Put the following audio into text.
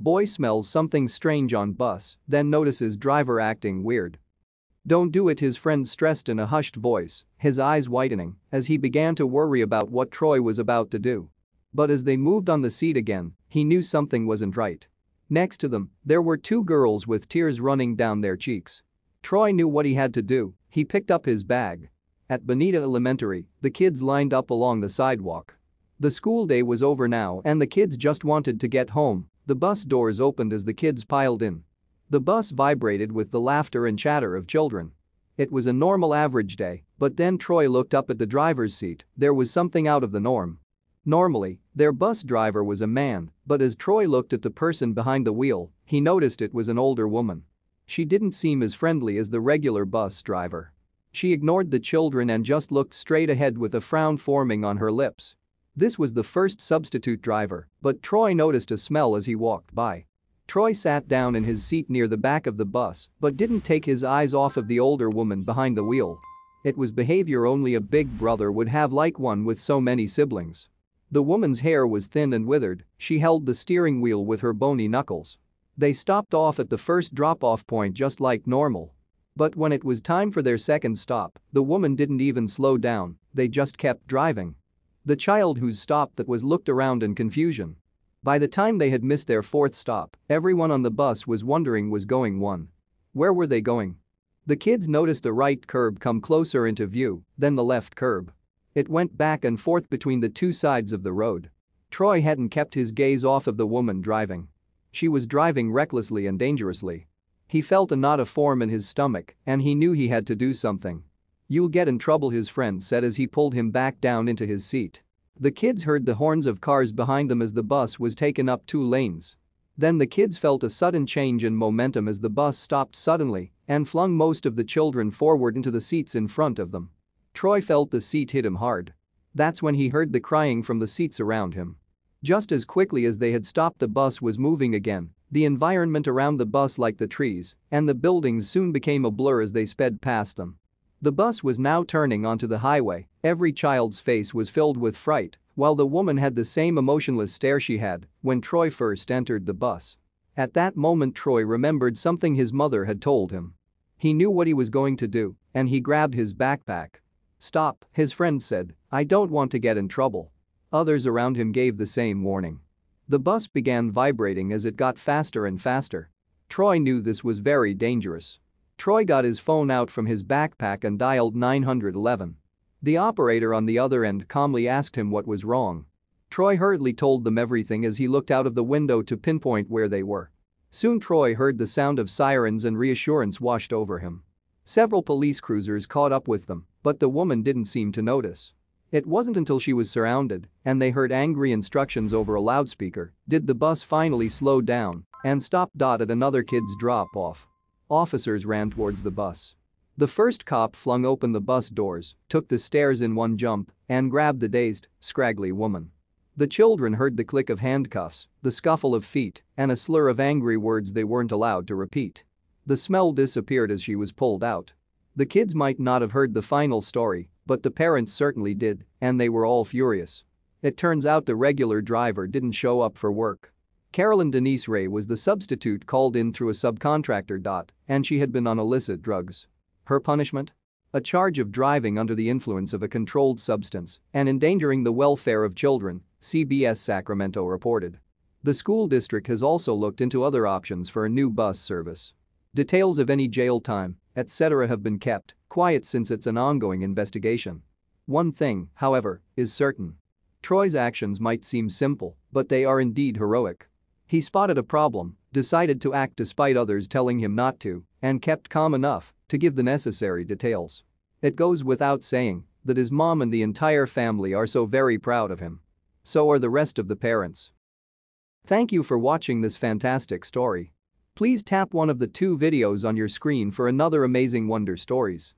Boy smells something strange on bus, then notices driver acting weird. Don't do it his friend stressed in a hushed voice, his eyes widening as he began to worry about what Troy was about to do. But as they moved on the seat again, he knew something wasn't right. Next to them, there were two girls with tears running down their cheeks. Troy knew what he had to do, he picked up his bag. At Benita Elementary, the kids lined up along the sidewalk. The school day was over now and the kids just wanted to get home, the bus doors opened as the kids piled in. The bus vibrated with the laughter and chatter of children. It was a normal average day, but then Troy looked up at the driver's seat, there was something out of the norm. Normally, their bus driver was a man, but as Troy looked at the person behind the wheel, he noticed it was an older woman. She didn't seem as friendly as the regular bus driver. She ignored the children and just looked straight ahead with a frown forming on her lips. This was the first substitute driver, but Troy noticed a smell as he walked by. Troy sat down in his seat near the back of the bus but didn't take his eyes off of the older woman behind the wheel. It was behavior only a big brother would have like one with so many siblings. The woman's hair was thin and withered, she held the steering wheel with her bony knuckles. They stopped off at the first drop-off point just like normal. But when it was time for their second stop, the woman didn't even slow down, they just kept driving. The child whose stop that was looked around in confusion. By the time they had missed their fourth stop, everyone on the bus was wondering was going one. Where were they going? The kids noticed the right curb come closer into view then the left curb. It went back and forth between the two sides of the road. Troy hadn't kept his gaze off of the woman driving. She was driving recklessly and dangerously. He felt a knot of form in his stomach and he knew he had to do something. You'll get in trouble his friend said as he pulled him back down into his seat. The kids heard the horns of cars behind them as the bus was taken up two lanes. Then the kids felt a sudden change in momentum as the bus stopped suddenly and flung most of the children forward into the seats in front of them. Troy felt the seat hit him hard. That's when he heard the crying from the seats around him. Just as quickly as they had stopped the bus was moving again, the environment around the bus like the trees and the buildings soon became a blur as they sped past them. The bus was now turning onto the highway, every child's face was filled with fright, while the woman had the same emotionless stare she had when Troy first entered the bus. At that moment Troy remembered something his mother had told him. He knew what he was going to do, and he grabbed his backpack. Stop, his friend said, I don't want to get in trouble. Others around him gave the same warning. The bus began vibrating as it got faster and faster. Troy knew this was very dangerous. Troy got his phone out from his backpack and dialed 911. The operator on the other end calmly asked him what was wrong. Troy hurriedly told them everything as he looked out of the window to pinpoint where they were. Soon Troy heard the sound of sirens and reassurance washed over him. Several police cruisers caught up with them, but the woman didn't seem to notice. It wasn't until she was surrounded and they heard angry instructions over a loudspeaker did the bus finally slow down and stop. At another kid's drop-off. Officers ran towards the bus. The first cop flung open the bus doors, took the stairs in one jump, and grabbed the dazed, scraggly woman. The children heard the click of handcuffs, the scuffle of feet, and a slur of angry words they weren't allowed to repeat. The smell disappeared as she was pulled out. The kids might not have heard the final story, but the parents certainly did, and they were all furious. It turns out the regular driver didn't show up for work. Carolyn Denise Ray was the substitute called in through a subcontractor. And she had been on illicit drugs. Her punishment? A charge of driving under the influence of a controlled substance and endangering the welfare of children, CBS Sacramento reported. The school district has also looked into other options for a new bus service. Details of any jail time, etc. have been kept quiet since it's an ongoing investigation. One thing, however, is certain. Troy's actions might seem simple, but they are indeed heroic. He spotted a problem, decided to act despite others telling him not to, and kept calm enough to give the necessary details. It goes without saying that his mom and the entire family are so very proud of him. So are the rest of the parents. Thank you for watching this fantastic story. Please tap one of the two videos on your screen for another amazing wonder stories.